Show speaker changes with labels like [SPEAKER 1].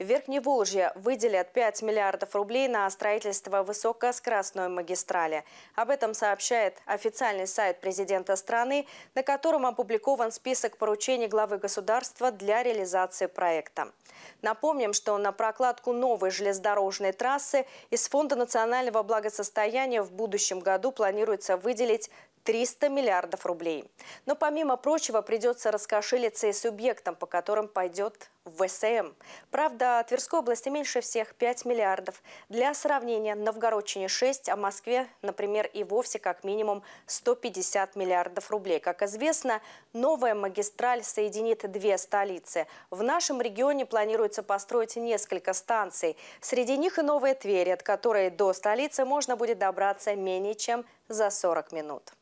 [SPEAKER 1] В Верхневолжье выделят 5 миллиардов рублей на строительство высокоскоростной магистрали. Об этом сообщает официальный сайт президента страны, на котором опубликован список поручений главы государства для реализации проекта. Напомним, что на прокладку новой железнодорожной трассы из Фонда национального благосостояния в будущем году планируется выделить 300 миллиардов рублей. Но помимо прочего придется раскошелиться и субъектам, по которым пойдет ВСМ. Правда, Тверской области меньше всех 5 миллиардов. Для сравнения, Новгородчине 6, а Москве, например, и вовсе как минимум 150 миллиардов рублей. Как известно, новая магистраль соединит две столицы. В нашем регионе планируется построить несколько станций. Среди них и Новая Тверь, от которой до столицы можно будет добраться менее чем за 40 минут.